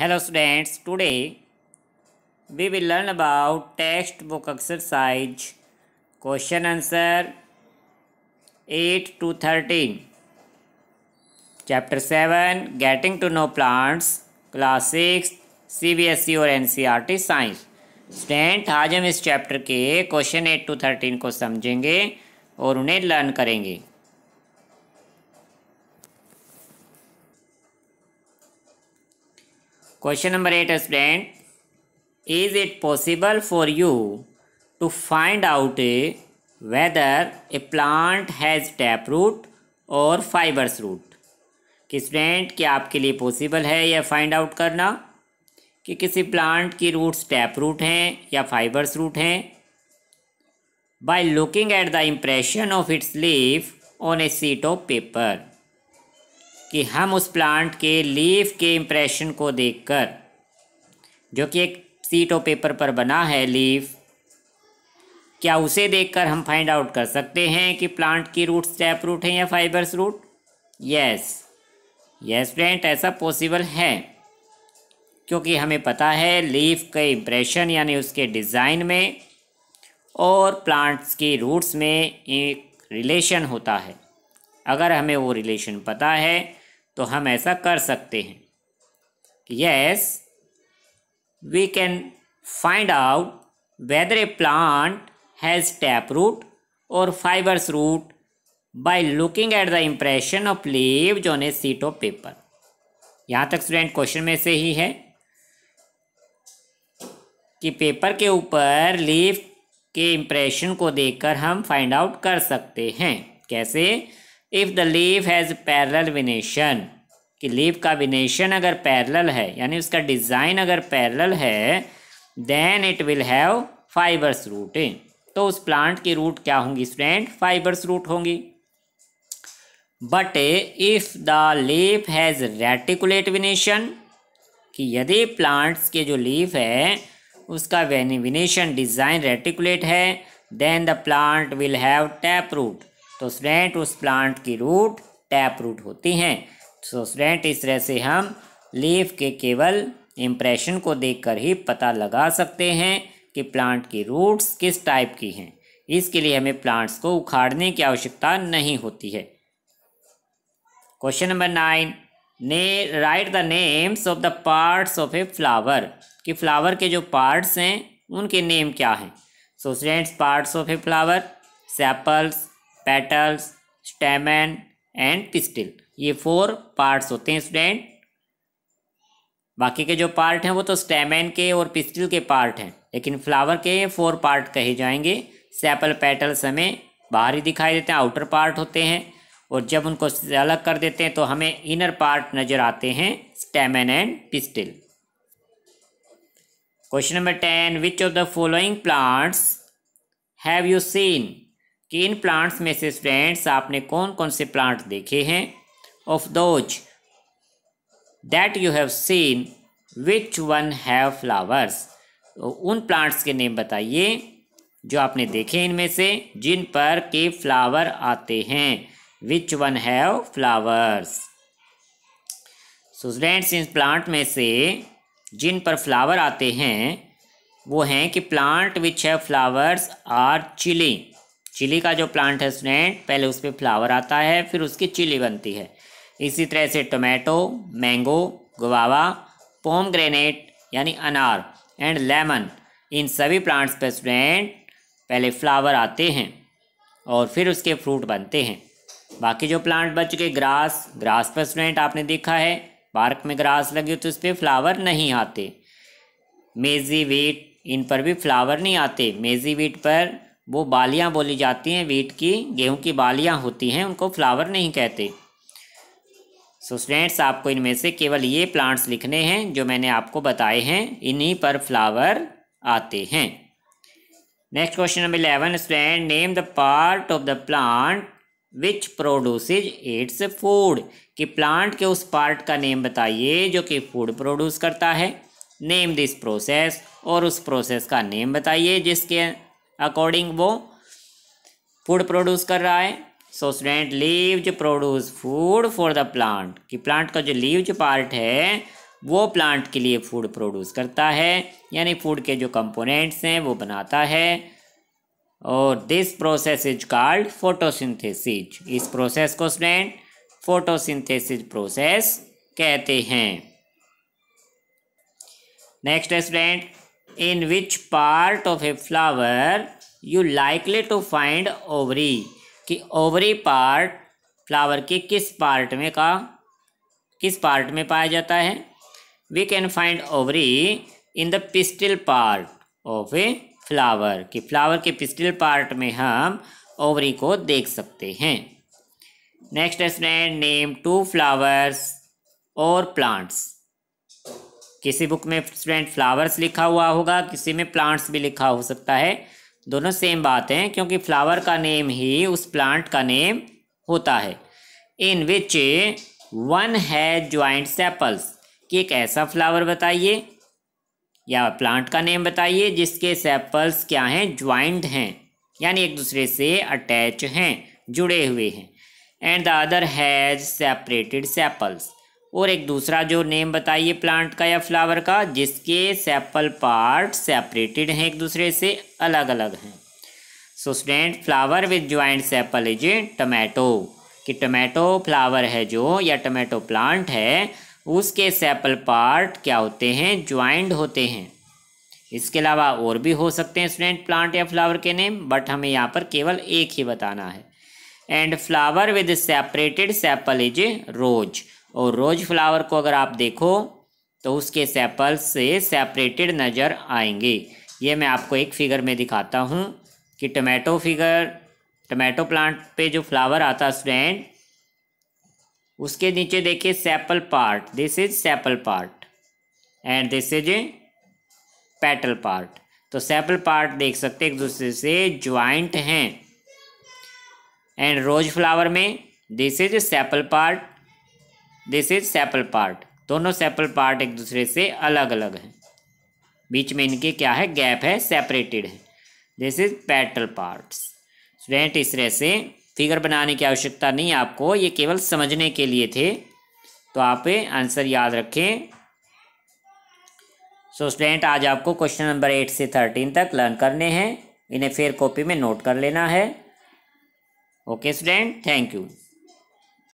hello students today we will learn about text book exercise question answer eight to thirteen chapter seven getting to know plants class six CBSE और N C R T science student आज हम इस chapter के question eight to thirteen को समझेंगे और उन्हें learn करेंगे question number eight student is it possible for you to find out whether a plant has tap root और फाइबर्स रूट कि स्टूडेंट क्या आपके लिए पॉसिबल है यह फाइंड आउट करना कि किसी प्लांट की रूट्स टैप रूट हैं या फाइबर्स रूट हैं by looking at the impression of its leaf on a sheet of paper कि हम उस प्लांट के लीफ के इम्प्रेशन को देखकर जो कि एक सीट और पेपर पर बना है लीफ क्या उसे देखकर हम फाइंड आउट कर सकते हैं कि प्लांट की रूट स्टेप रूट है या fibrous root yes yes friend ऐसा पॉसिबल है क्योंकि हमें पता है लीफ के इम्प्रेशन यानी उसके डिज़ाइन में और प्लांट्स की रूट्स में एक रिलेशन होता है अगर हमें वो रिलेशन पता है तो हम ऐसा कर सकते हैं yes we can find out whether a plant has tap root और fibrous root by looking at the impression of leave जो ए सीट ऑफ पेपर यहाँ तक स्टूडेंट क्वेश्चन में से ही है कि पेपर के ऊपर लीव के इम्प्रेशन को देखकर हम फाइंड आउट कर सकते हैं कैसे if the leave has parallel venation कि लीफ का विनेशन अगर पैरल है यानी उसका डिज़ाइन अगर पैरल है then it will have fibrous रूटें तो उस प्लांट की रूट क्या होंगी स्टूडेंट फाइबर्स रूट होंगी but if the leaf has reticulate venation कि यदि प्लांट्स के जो लीफ है उसका विनेशन डिज़ाइन रेटिकुलेट है then the plant will have tap root तो स्टूडेंट उस प्लांट की रूट टैप रूट होती हैं तो स्टूडेंट इस तरह से हम लीफ के केवल इम्प्रेशन को देखकर ही पता लगा सकते हैं कि प्लांट की रूट्स किस टाइप की हैं इसके लिए हमें प्लांट्स को उखाड़ने की आवश्यकता नहीं होती है क्वेश्चन नंबर नाइन ने write the names of the parts of a flower कि फ्लावर के जो पार्ट्स हैं उनके नेम क्या हैं so students parts of a flower sepals petals stamen and pistil ये फोर पार्ट्स होते हैं स्टूडेंट बाकी के जो पार्ट हैं वो तो स्टेमन के और पिस्टिल के पार्ट हैं लेकिन फ्लावर के फोर पार्ट कहे जाएंगे सेपल पेटल्स हमें बाहरी दिखाई देते हैं आउटर पार्ट होते हैं और जब उनको अलग कर देते हैं तो हमें इनर पार्ट नज़र आते हैं stamen and pistil question number ten which of the following plants have you seen कि इन प्लांट्स में से फ्रेंड्स आपने कौन कौन से प्लांट देखे हैं of those that you have seen which one have flowers उन प्लांट्स के नेम बताइए जो आपने देखे इनमें से जिन पर के फ्लावर आते हैं which one have flowers so friends इन प्लांट में से जिन पर फ्लावर आते हैं वो हैं कि plant which have flowers are chilli chilli का जो प्लांट है स्टूडेंट पहले उस पर फ्लावर आता है फिर उसकी चिली बनती है इसी तरह से tomato mango guava pomegranate यानी अनार एंड लेमन इन सभी प्लांट्स पर स्टूडेंट पहले फ्लावर आते हैं और फिर उसके फ्रूट बनते हैं बाकी जो प्लांट बच गए ग्रास ग्रास पर स्टूडेंट आपने देखा है पार्क में ग्रास लगी तो उस पर फ्लावर नहीं आते मेजी वीट इन पर भी फ्लावर नहीं आते मेजी वीट पर वो बालियाँ बोली जाती हैं वीट की गेहूँ की बालियाँ होती हैं उनको फ्लावर नहीं कहते सो so स्टूडेंट्स आपको इनमें से केवल ये प्लांट्स लिखने हैं जो मैंने आपको बताए हैं इन्हीं पर फ्लावर आते हैं next question number eleven student name the part of the plant which produce its food कि प्लांट के उस पार्ट का नेम बताइए जो कि फूड प्रोड्यूस करता है नेम दिस प्रोसेस और उस प्रोसेस का नेम बताइए जिसके अकॉर्डिंग वो फूड प्रोड्यूस कर रहा है so student leaves produce food for the plant कि प्लांट का जो लीव्ज पार्ट है वो प्लांट के लिए फूड प्रोड्यूस करता है यानी फूड के जो कंपोनेंट्स हैं वो बनाता है और this process is called photosynthesis इस प्रोसेस को स्टूडेंट फोटोसिंथेसिज प्रोसेस कहते हैं next student in which part of a flower you likely to find ovary कि ओवरी पार्ट फ्लावर के किस पार्ट में का किस पार्ट में पाया जाता है we can find ovary in the pistil part of a flower कि फ्लावर के पिस्टल पार्ट में हम ओवरी को देख सकते हैं next student name two flowers और प्लांट्स किसी बुक में स्टूडेंट फ्लावर्स लिखा हुआ होगा किसी में प्लांट्स भी लिखा हो सकता है दोनों सेम बात है क्योंकि फ्लावर का नेम ही उस प्लांट का नेम होता है इन विच वन है ज्वाइंट सेपल्स कि एक ऐसा फ्लावर बताइए या प्लांट का नेम बताइए जिसके सेपल्स क्या हैं ज्वाइंट हैं यानी एक दूसरे से अटैच हैं जुड़े हुए हैं and the other has separated sepals और एक दूसरा जो नेम बताइए प्लांट का या फ्लावर का जिसके सेपल पार्ट सेपरेटेड हैं एक दूसरे से अलग अलग हैं so student flower with joint sepal is tomato कि टमेटो फ्लावर है जो या टमेटो प्लांट है उसके सेपल पार्ट क्या होते हैं ज्वाइंट होते हैं इसके अलावा और भी हो सकते हैं स्टूडेंट प्लांट या फ्लावर के नेम बट हमें यहाँ पर केवल एक ही बताना है and flower with separated sepal is rose और रोज फ्लावर को अगर आप देखो तो उसके सेपल्स से सेपरेटेड नज़र आएंगे ये मैं आपको एक फिगर में दिखाता हूँ कि टमाटो फिगर टमाटो प्लांट पे जो फ्लावर आता है स्टूडेंट उसके नीचे देखिए sepal part this is sepal part and this is petal part तो सेपल पार्ट देख सकते एक दूसरे से ज्वाइंट हैं एंड रोज फ्लावर में this is sepal part this is sepal part दोनों सेपल पार्ट एक दूसरे से अलग अलग हैं बीच में इनके क्या है गैप है सेपरेटेड है this is petal parts student इस तरह से फिगर बनाने की आवश्यकता नहीं आपको ये केवल समझने के लिए थे तो आप आंसर याद रखें सो so, स्टूडेंट आज आपको क्वेश्चन नंबर एट से थर्टीन तक लर्न करने हैं इन्हें फिर कॉपी में नोट कर लेना है ओके स्टूडेंट थैंक यू